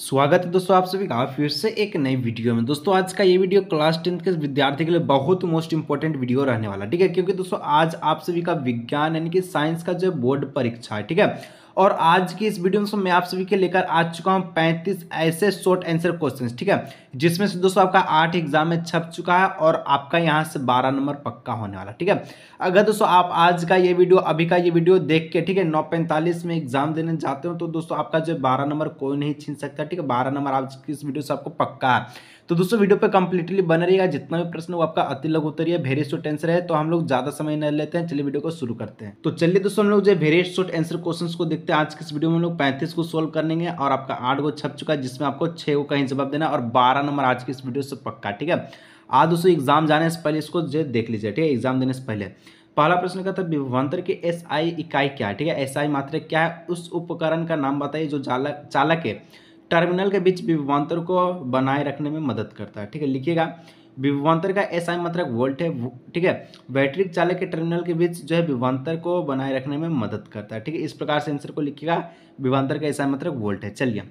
स्वागत है दोस्तों आप सभी का फिर से एक नई वीडियो में दोस्तों आज का ये वीडियो क्लास टेंथ के विद्यार्थी के लिए बहुत मोस्ट इंपॉर्टेंट वीडियो रहने वाला ठीक है क्योंकि दोस्तों आज आप सभी का विज्ञान यानी कि साइंस का जो बोर्ड परीक्षा है ठीक है और आज की इस वीडियो में मैं आप सभी के लेकर आ चुका हूँ पैंतीस ऐसे शॉर्ट आंसर क्वेश्चन ठीक है जिसमें से दोस्तों आपका आठ एग्जाम में छप चुका है और आपका यहाँ से बारह नंबर पक्का होने वाला ठीक है अगर दोस्तों आप आज का ये वीडियो अभी का ये वीडियो देख के ठीक है नौ पैंतालीस में एग्जाम देने जाते हो तो दोस्तों आपका जो बारह नंबर कोई नहीं छीन सकता ठीक है बारह नंबर आज की इस वीडियो से आपको पक्का है तो दोस्तों वीडियो पे कंप्लीटली बन रहेगा जितना भी प्रश्न वो आपका अति या वेरी शॉर्ट आंसर है तो हम लोग ज्यादा समय न लेते हैं चलिए वीडियो को शुरू करते हैं तो चलिए दोस्तों हम लोग जो वेरी शॉर्ट आंसर क्वेश्चन को देखते हैं आज के इस वीडियो में हम लोग पैंतीस को सोल्व करेंगे और आपका आठ को छप चुका है जिसमें आपको छह को कहीं जवाब देना और बारह नंबर आज की इस वीडियो से पक्का ठीक है आज दोस्तों एग्जाम जाने से पहले इसको जो देख लीजिए ठीक है एग्जाम देने से पहले पहला प्रश्न का था विभवान्तर की एस आई इकाई क्या है ठीक है एस आई मात्र क्या है उस उपकरण का नाम बताइए जो चालक चालक है टर्मिनल के बीच विभवान्तर को बनाए रखने में मदद करता है ठीक है लिखिएगा विभवान्तर का आई मात्रक मतलब वोल्ट है ठीक है बैटरी चालक के टर्मिनल के बीच जो है विभवान्तर को बनाए रखने में मदद करता है ठीक है इस प्रकार से आंसर को लिखिएगा विभवान्तर का आई मात्रक मतलब वोल्ट है चलिए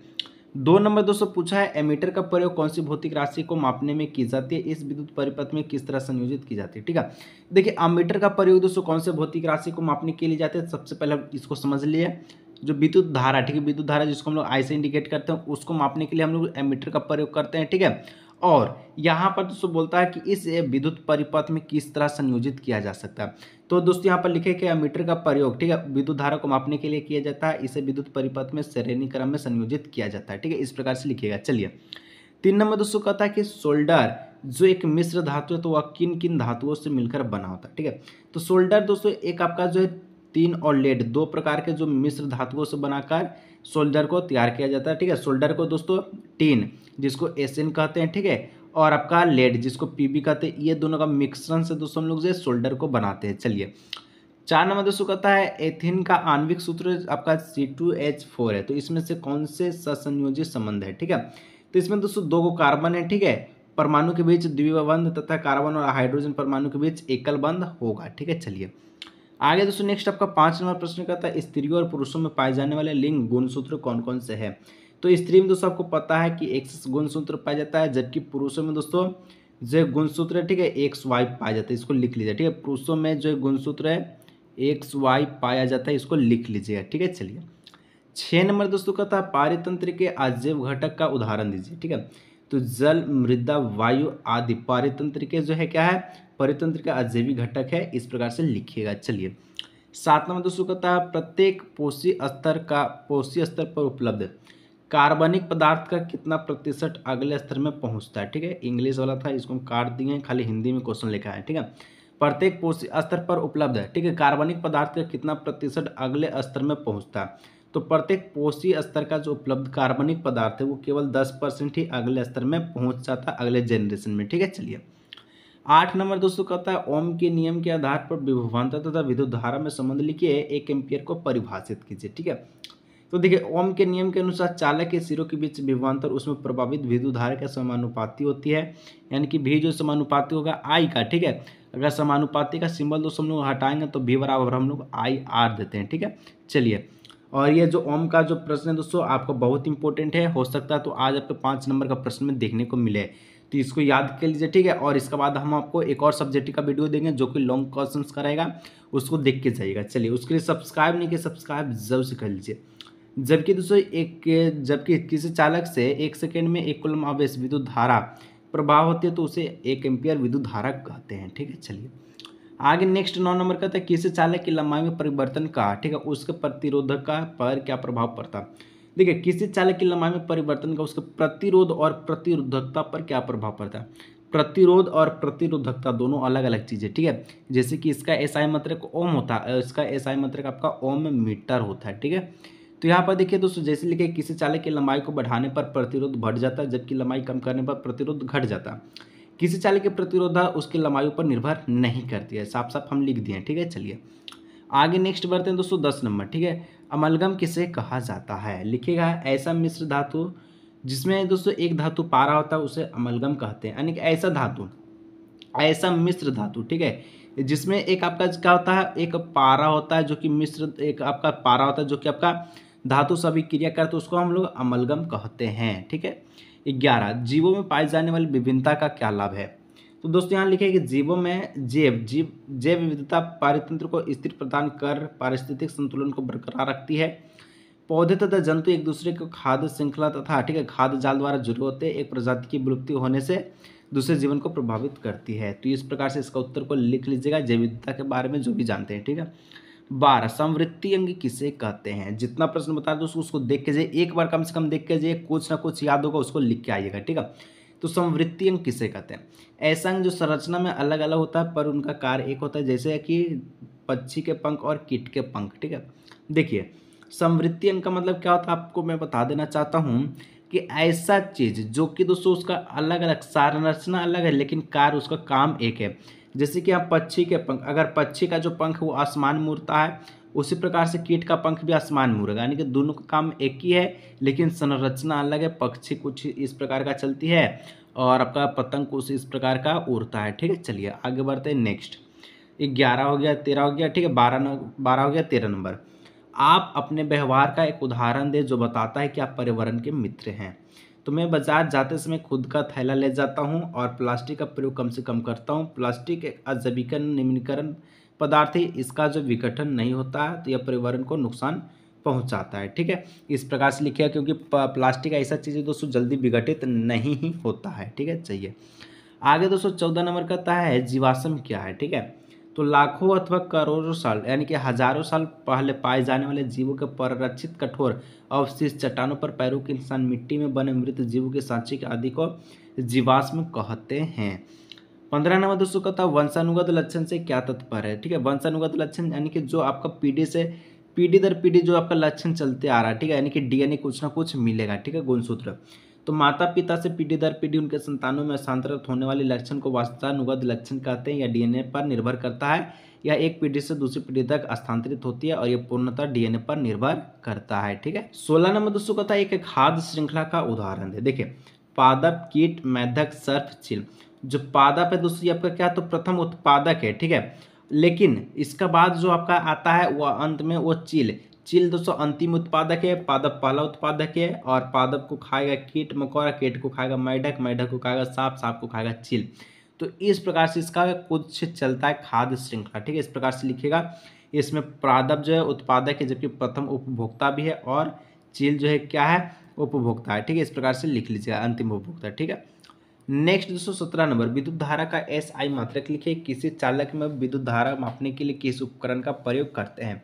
दो नंबर दोस्तों पूछा है एमीटर का प्रयोग कौन सी भौतिक राशि को मापने में की जाती है इस विद्युत परिपथ में किस तरह संयोजित की जाती है ठीक है देखिए अमीटर का प्रयोग दोस्तों कौन से भौतिक राशि को मापने के लिए जाते हैं सबसे पहले इसको समझ लिए जो विद्युत धारा ठीक है विद्युत धारा जिसको हम लोग आई से इंडिकेट करते हैं उसको मापने के लिए हम लोग एमीटर का प्रयोग करते हैं ठीक है और यहाँ पर दोस्तों बोलता है कि इस विद्युत परिपथ में किस तरह संयोजित किया जा सकता है तो दोस्तों यहाँ पर लिखे कि मीटर का प्रयोग ठीक है विद्युत धारा को मापने के लिए किया जाता है इसे विद्युत परिपथ में श्रेणी क्रम में संयोजित किया जाता है ठीक है इस प्रकार से लिखेगा चलिए तीन नंबर दोस्तों कहता है कि सोल्डर जो एक मिश्र धातु है तो वह किन किन धातुओं से मिलकर बना होता है ठीक है तो सोल्डर दोस्तों एक आपका जो है तीन और लेड दो प्रकार के जो मिश्र धातुओं से बनाकर शोल्डर को तैयार किया जाता है ठीक है शोल्डर को दोस्तों टीन जिसको एसिन कहते हैं ठीक है और आपका लेड जिसको पीबी कहते हैं ये दोनों का मिश्रण से दोस्तों हम लोग जो शोल्डर को बनाते हैं चलिए चार नंबर दोस्तों कहता है एथिन का आणविक सूत्र आपका सी टू एच फोर है तो इसमें से कौन से ससंयोजित संबंध है ठीक है तो इसमें दोस्तों दो को कार्बन है ठीक है परमाणु के बीच द्विबंध तथा कार्बन और हाइड्रोजन परमाणु के बीच एकल बंध होगा ठीक है चलिए आगे दोस्तों नेक्स्ट आपका पांच नंबर प्रश्न का है स्त्रियों और पुरुषों में पाए जाने वाले लिंग गुणसूत्र कौन कौन से है तो स्त्री में दोस्तों आपको पता है कि एक गुणसूत्र पाया जाता है जबकि पुरुषों में दोस्तों जो गुणसूत्र है ठीक है एक्स वाई पाया जाता है इसको लिख लीजिए ठीक है पुरुषों में जो गुणसूत्र है एक्स वाई पाया जाता है इसको लिख लीजिएगा ठीक है चलिए छः नंबर दोस्तों का था पारितंत्र के आजीव घटक का उदाहरण दीजिए ठीक है तो जल मृदा वायु आदि पारितंत्र के जो है क्या है परितंत्र का अजैविक घटक है इस प्रकार से लिखिएगा चलिए सात नंबर दोस्तों कहता है प्रत्येक पोषी स्तर का पोषी स्तर पर उपलब्ध कार्बनिक पदार्थ का कितना प्रतिशत अगले स्तर में पहुंचता है ठीक है इंग्लिश वाला था इसको हम काट दिए हैं खाली हिंदी में क्वेश्चन लिखा है ठीक है प्रत्येक पोषी स्तर पर उपलब्ध है ठीक है कार्बनिक पदार्थ का कितना प्रतिशत अगले स्तर में पहुँचता है तो प्रत्येक पोषी स्तर का जो उपलब्ध कार्बनिक पदार्थ है वो केवल दस परसेंट ही अगले स्तर में पहुंच जाता अगले जनरेशन में ठीक है चलिए आठ नंबर दोस्तों कहता है ओम के नियम के आधार पर विभवान्तर तथा विद्युत धारा में संबंध लिखिए एक एम्पियर को परिभाषित कीजिए ठीक है तो देखिए ओम के नियम के अनुसार चालक के सिरों के बीच विभवान्तर उसमें प्रभावित विद्युत धारा के समानुपाति होती है यानी कि भी जो समानुपाति होगा आई का ठीक है अगर समानुपाति का सिंबल दोस्तों हम लोग हटाएंगे तो भी बराबर हम लोग आई आर देते हैं ठीक है चलिए और ये जो ओम का जो प्रश्न है दोस्तों आपका बहुत इंपॉर्टेंट है हो सकता है तो आज आपको पाँच नंबर का प्रश्न में देखने को मिले तो इसको याद कर लीजिए ठीक है और इसके बाद हम आपको एक और सब्जेक्ट का वीडियो देंगे जो कि लॉन्ग क्वेश्चन कराएगा रहेगा उसको देख के जाइएगा चलिए उसके लिए सब्सक्राइब नहीं किया सब्सक्राइब जरूर से कर लीजिए जबकि दोस्तों एक जबकि किसी चालक से एक सेकेंड में एक कुलम आवेश विद्युत धारा प्रभाव होती है तो उसे एक एम्पियर विद्युत धारा कहते हैं ठीक है चलिए आगे नेक्स्ट नौ नंबर का था किसी चालक की लंबाई में परिवर्तन का ठीक है उसके प्रतिरोधक का पर क्या प्रभाव पड़ता देखिए किसी चालक की लंबाई में परिवर्तन का उसके प्रतिरोध और प्रतिरोधकता पर क्या प्रभाव पड़ता है प्रतिरोध और प्रतिरोधकता दोनों अलग अलग चीज़ें ठीक है जैसे कि इसका एसआई मंत्र ओम होता है इसका एसआई मंत्रक आपका ओम मीटर होता है ठीक है तो यहाँ पर देखिए दोस्तों जैसे लिखे किसी चालक की लंबाई को बढ़ाने पर प्रतिरोध बढ़ जाता है जबकि लंबाई कम करने पर प्रतिरोध घट जाता है किसी चाल की प्रतिरोधा उसके लंबाई पर निर्भर नहीं करती है साफ साफ हम लिख दिए ठीक है चलिए आगे नेक्स्ट बढ़ते हैं दोस्तों दस नंबर ठीक है अमलगम किसे कहा जाता है लिखेगा ऐसा मिश्र धातु जिसमें दोस्तों एक धातु पारा होता है उसे अमलगम कहते हैं यानी कि ऐसा धातु ऐसा मिश्र धातु ठीक है जिसमें एक आपका क्या होता है एक पारा होता है जो कि मिश्र एक आपका पारा होता है जो कि आपका धातु सभी क्रिया करते उसको हम लोग अमलगम कहते हैं ठीक है ग्यारह जीवों में पाए जाने वाली विभिन्नता का क्या लाभ है तो दोस्तों यहाँ लिखे कि जीवों में जैव जीव जैव विविधता पारितंत्र को स्थिर प्रदान कर पारिस्थितिक संतुलन को बरकरार रखती है पौधे तथा जंतु एक दूसरे को खाद्य श्रृंखला तथा ठीक है खाद्य जाल द्वारा जुड़े होते एक प्रजाति की विलुप्ति होने से दूसरे जीवन को प्रभावित करती है तो इस प्रकार से इसका उत्तर को लिख लीजिएगा जैव विविधता के बारे में जो भी जानते हैं ठीक है बारह समवृत्ति अंग किसे कहते हैं जितना प्रश्न बता दो उसको देख के जाइए एक बार कम से कम देख के जाइए कुछ ना कुछ याद होगा उसको लिख के आइएगा ठीक है तो समवृत्ति अंग किसे कहते हैं ऐसा अंग जो संरचना में अलग अलग होता है पर उनका कार्य एक होता है जैसे कि पक्षी के पंख और कीट के पंख ठीक है देखिए समवृत्ति अंग का मतलब क्या होता है आपको मैं बता देना चाहता हूँ कि ऐसा चीज़ जो कि दोस्तों उसका अलग अलग संरचना अलग है लेकिन कार्य उसका काम एक है जैसे कि हम पक्षी के पंख अगर पक्षी का जो पंख वो आसमान मूरता है उसी प्रकार से कीट का पंख भी आसमान मूरेगा यानी कि दोनों का काम एक ही है लेकिन संरचना अलग है पक्षी कुछ इस प्रकार का चलती है और आपका पतंग कुछ इस प्रकार का उड़ता है ठीक है चलिए आगे बढ़ते हैं नेक्स्ट ग्यारह हो गया तेरह हो गया ठीक है बारह बारह हो गया तेरह नंबर आप अपने व्यवहार का एक उदाहरण दें जो बताता है कि आप पर्यावरण के मित्र हैं तो मैं बाज़ार जाते समय खुद का थैला ले जाता हूँ और प्लास्टिक का प्रयोग कम से कम करता हूँ प्लास्टिक एक अजैविकन निम्नकरण पदार्थ है इसका जो विघटन नहीं होता है तो यह पर्यावरण को नुकसान पहुंचाता है ठीक है इस प्रकार से लिखिए क्योंकि प्लास्टिक ऐसा चीज़ है दोस्तों जल्दी विघटित नहीं होता है ठीक है चाहिए आगे दोस्तों चौदह नंबर कहता है जीवाश्म क्या है ठीक है तो लाखों अथवा करोड़ों साल यानी कि हजारों साल पहले पाए जाने वाले जीवों के पररक्षित कठोर अवशिष चट्टानों पर पैरों के इंसान मिट्टी में बने मृत जीवों के सांची के आदि को जीवाश्म कहते हैं पंद्रह नंबर दोस्तों कहता है वंशानुगत लक्षण से क्या तत्पर है ठीक है वंशानुगत लक्षण यानी कि जो आपका पीढ़ी से पीढ़ी दर पीढ़ी जो आपका लक्षण चलते आ रहा है ठीक है यानी कि डीएनए कुछ ना कुछ मिलेगा ठीक है गुणसूत्र तो माता पिता से पीढ़ी दर पीढ़ी उनके संतानों में स्थानांतरित होने वाले लक्षण को वास्तवानुगत लक्षण कहते हैं या डीएनए पर निर्भर करता है या एक पीढ़ी से दूसरी पीढ़ी तक स्थानांतरित होती है और यह पूर्णतः डीएनए पर निर्भर करता है ठीक है सोलह नंबर दोस्तों कहता है एक खाद्य श्रृंखला का उदाहरण है देखिये पादप कीट मैधक सर्फ चिल जो पादप है दोस्तों आपका क्या तो प्रथम उत्पादक है ठीक है लेकिन इसका बाद जो आपका आता है वह अंत में वो चील चील दोस्तों अंतिम उत्पादक है पादप पहला उत्पादक है और पादप को खाएगा कीट मकोड़ा कीट को खाएगा मैढक मैढक को खाएगा सांप सांप को खाएगा चील तो इस प्रकार से इसका कुछ चलता है खाद्य श्रृंखला ठीक है इस प्रकार से लिखेगा इसमें पादप जो है उत्पादक है जबकि प्रथम उपभोक्ता भी है और चील जो है क्या है उपभोक्ता है ठीक है इस प्रकार से लिख लीजिएगा अंतिम उपभोक्ता ठीक है नेक्स्ट दोस्तों सत्रह नंबर विद्युत धारा का एस आई मात्रक लिखे किसी चालक में विद्युत धारा मापने के लिए किस उपकरण का प्रयोग करते हैं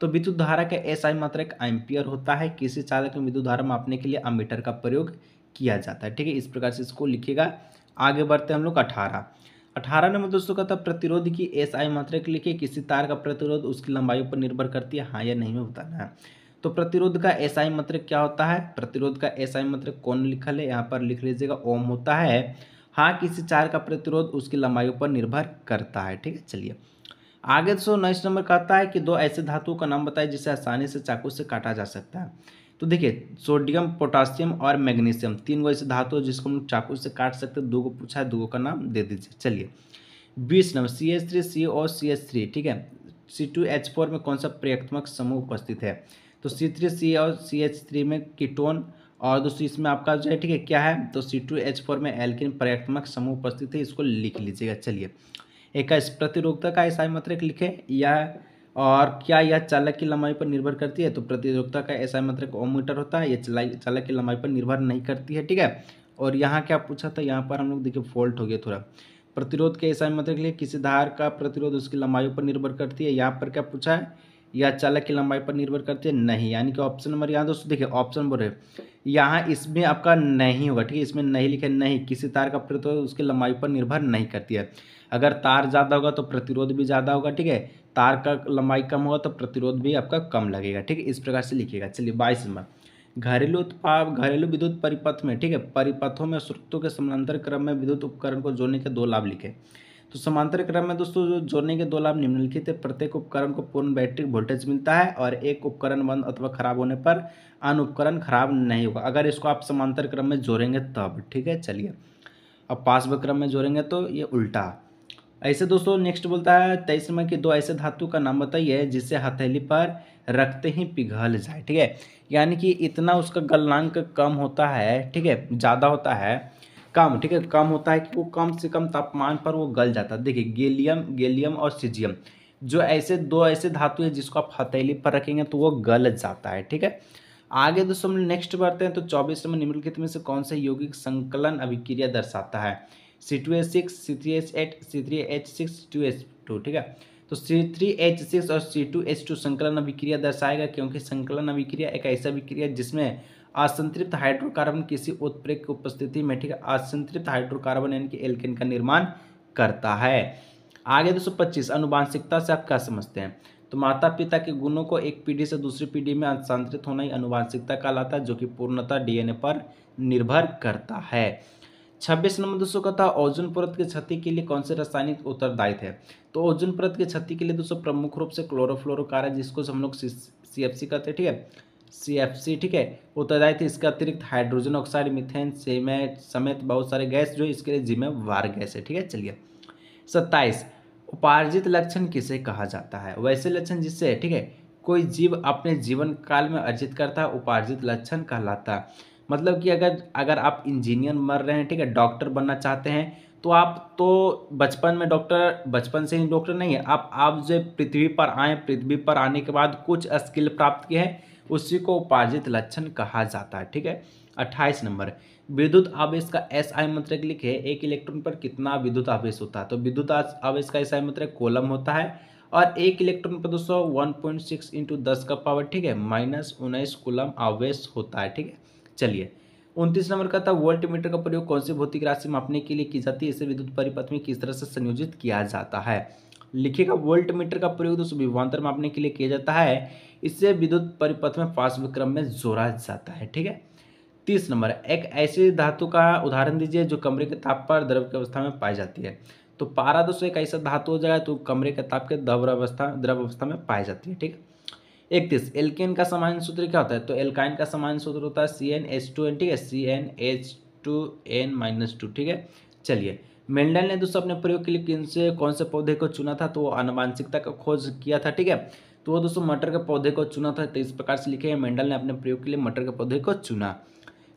तो विद्युत धारा का एस आई एक एम्पियर होता है किसी चालक में विद्युत धारा मापने के लिए अमीटर का प्रयोग किया जाता है ठीक है इस प्रकार से इसको लिखेगा आगे बढ़ते हैं हम लोग अठारह अठारह नंबर दोस्तों का था प्रतिरोध की एस आई के लिखे किसी तार का प्रतिरोध उसकी लंबाई पर निर्भर करती है हाँ या नहीं में बताना है तो प्रतिरोध का एस आई मात्र क्या होता है प्रतिरोध का एस आई मात्र कौन लिखल है यहाँ पर लिख लीजिएगा ओम होता है हाँ किसी चार का प्रतिरोध उसकी लंबाई पर निर्भर करता है ठीक है चलिए आगे सो तो नेक्स्ट नंबर कहता है कि दो ऐसे धातुओं का नाम बताए जिसे आसानी से चाकू से काटा जा सकता है तो देखिए सोडियम पोटासियम और मैग्नीशियम तीन गो ऐसे धातु जिसको हम चाकू से काट सकते हैं दो को पूछा है दो गो का नाम दे दीजिए चलिए बीस number C H three C और सी एच थ्री ठीक है सी टू एच फोर में कौन सा प्रयत्मक समूह उपस्थित है तो सी थ्री सी और सी एच थ्री में कीटोन और दोस्तों इसमें आपका जो है ठीक है क्या है तो सी टू एच फोर में एल्किन प्रयत्मक समूह उपस्थित है इसको लिख लीजिएगा चलिए इक्कीस प्रतिरोधता का ऐसा मात्रक लिखे या और क्या यह चालक की लंबाई पर निर्भर करती है तो प्रतिरोधता का ऐसा मात्रक ओम मीटर होता है यह चालक की लंबाई पर निर्भर नहीं करती है ठीक है और यहाँ क्या पूछा था यहाँ पर हम लोग देखिए फॉल्ट हो गया थोड़ा प्रतिरोध के ऐसा मात्रक लिए किसी धार का प्रतिरोध उसकी लंबाई पर निर्भर करती है यहाँ पर क्या पूछा है या चालक की लंबाई पर निर्भर करती है नहीं यानी कि ऑप्शन नंबर यहाँ दोस्तों देखिए ऑप्शन नंबर है यहाँ इसमें आपका नहीं होगा ठीक है इसमें नहीं लिखे नहीं किसी तार का प्रतिरोध उसकी लंबाई पर निर्भर नहीं करती है अगर तार ज़्यादा होगा तो प्रतिरोध भी ज़्यादा होगा ठीक है तार का लंबाई कम होगा तो प्रतिरोध भी आपका कम लगेगा ठीक है इस प्रकार से लिखिएगा चलिए बाईस नंबर घरेलू उत्पाद घरेलू विद्युत परिपथ में ठीक है परिपथों में स्रोतों के समानांतर क्रम में विद्युत उपकरण को जोड़ने के दो लाभ लिखे तो समांतर क्रम में दोस्तों जो जोड़ने के दो लाभ निम्नलिखित है प्रत्येक उपकरण को पूर्ण बैटरी वोल्टेज मिलता है और एक उपकरण बंद अथवा खराब होने पर अन्य उपकरण खराब नहीं होगा अगर इसको आप समांतर क्रम में जोड़ेंगे तब ठीक है चलिए अब पास क्रम में जोड़ेंगे तो ये उल्टा ऐसे दोस्तों नेक्स्ट बोलता है तेईस में कि दो ऐसे धातु का नाम बताइए जिससे हथेली पर रखते ही पिघल जाए ठीक है यानी कि इतना उसका गलनांक कम होता है ठीक है ज़्यादा होता है कम ठीक है कम होता है कि वो कम से कम तापमान पर वो गल जाता है देखिए गेलियम गेलियम और सीजियम जो ऐसे दो ऐसे धातु हैं जिसको आप हथेली पर रखेंगे तो वो गल जाता है ठीक है आगे दोस्तों हम नेक्स्ट बढ़ते हैं तो चौबीस में निम्नलिखित में से कौन सा यौगिक संकलन अभिक्रिया दर्शाता है C two H six C three H eight C three H six two H two ठीक है तो सी थ्री एच सिक्स और सी टू एच टू संकलन अभिक्रिया दर्शाएगा क्योंकि संकलन अभिक्रिया एक ऐसा अभिक्रिया जिसमें असंतृप्त हाइड्रोकार्बन किसी उत्प्रेक की उपस्थिति में ठीक है असंतृप्त हाइड्रोकार्बन यानी कि एल्केन का निर्माण करता है आगे दो सौ पच्चीस अनुवांशिकता से आप क्या समझते हैं तो माता पिता के गुणों को एक पीढ़ी से दूसरी पीढ़ी में हस्तांतरित होना ही अनुवांशिकता कहलाता है जो कि पूर्णतः डीएनए पर निर्भर करता है छब्बीस नंबर दोस्तों का था ओजोन परत की क्षति के लिए कौन से रासायनिक उत्तरदायित्व है तो ओजोन परत की क्षति के लिए दोस्तों प्रमुख रूप से क्लोरोफ्लोरोकार है जिसको हम लोग सी एफ सी कहते हैं ठीक है सी एफ सी ठीक है उत्तरदायित्व थे इसके अतिरिक्त हाइड्रोजन ऑक्साइड मिथेन सीमेंट समेत बहुत सारे गैस जो इसके लिए जिम्मेवार गैस है ठीक है चलिए सत्ताईस उपार्जित लक्षण किसे कहा जाता है वैसे लक्षण जिससे ठीक है कोई जीव अपने जीवन काल में अर्जित करता है उपार्जित लक्षण कहलाता है मतलब कि अगर अगर आप इंजीनियर मर रहे हैं ठीक है डॉक्टर बनना चाहते हैं तो आप तो बचपन में डॉक्टर बचपन से ही डॉक्टर नहीं है आप आप जो पृथ्वी पर आए पृथ्वी पर आने के बाद कुछ स्किल प्राप्त किए हैं उसी को उपार्जित लक्षण कहा जाता है ठीक है अट्ठाईस नंबर विद्युत आवेश का एस आई मंत्रक लिखे एक इलेक्ट्रॉन पर कितना विद्युत आवेश होता है तो विद्युत आवेश का एस आई मंत्रक कोलम होता है और एक इलेक्ट्रॉन पर दोस्तों वन पॉइंट सिक्स इंटू दस का पावर ठीक है माइनस उन्नीस कोलम आवेश होता है ठीक है चलिए उनतीस नंबर का था मीटर का प्रयोग कौन सी भौतिक राशि मापने के लिए की जाती है इसे विद्युत परिपथ में किस तरह से संयोजित किया जाता है लिखेगा वोल्ट मीटर का प्रयोग दोस्तों विभवान्तर मापने के लिए किया जाता है इससे विद्युत परिपथ में पार्श्व विक्रम में जोड़ा जाता है ठीक है तीस नंबर एक ऐसी धातु का उदाहरण दीजिए जो कमरे के ताप पर द्रव की अवस्था में पाई जाती है तो पारा दोस्तों एक ऐसा धातु हो जाएगा तो कमरे के ताप के द्रव अवस्था द्रव अवस्था में पाई जाती है ठीक इकतीस एल्केन का सामान्य सूत्र क्या होता है तो एल्काइन का सामान्य सूत्र होता है C N H two N ठीक है C N H two N minus two ठीक है चलिए मेंडल ने दोस्तों अपने प्रयोग के लिए किन से कौन से पौधे को चुना था तो अनुवांशिकता का खोज किया था ठीक है तो वो दोस्तों मटर के पौधे को चुना था तो इस प्रकार से लिखे हैं मेंडल ने अपने प्रयोग के लिए मटर के पौधे को चुना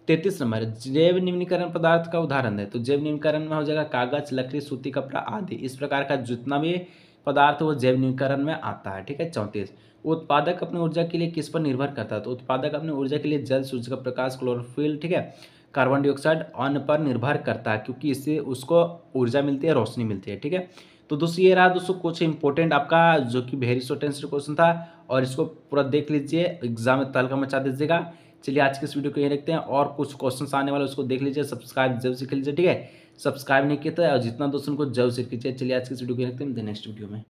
तैतीस नंबर जैव निम्नीकरण पदार्थ का उदाहरण है तो जैव निम्नीकरण में हो जाएगा कागज लकड़ी सूती कपड़ा आदि इस प्रकार का जितना भी पदार्थ वो जैव निम्नीकरण में आता है ठीक है चौंतीस उत्पादक अपनी ऊर्जा के लिए किस पर निर्भर करता है तो उत्पादक अपनी ऊर्जा के लिए जल सूर्य का प्रकाश क्लोरोफिल ठीक है कार्बन डाइऑक्साइड अन्न पर निर्भर करता है क्योंकि इससे उसको ऊर्जा मिलती है रोशनी मिलती है ठीक है तो दोस्तों ये रहा दोस्तों कुछ इंपॉर्टेंट आपका जो कि वेरी शॉर्ट आंसर क्वेश्चन था और इसको पूरा देख लीजिए एग्जाम में तलका मचा दीजिएगा चलिए आज के इस वीडियो को यही रखते हैं और कुछ क्वेश्चन आने वाले उसको देख लीजिए सब्सक्राइब जब सीख लीजिए ठीक है सब्सक्राइब नहीं किया था तो, और जितना दोस्तों उनको जब सीख लीजिए चलिए आज के इस वीडियो को देखते रखते हैं नेक्स्ट वीडियो में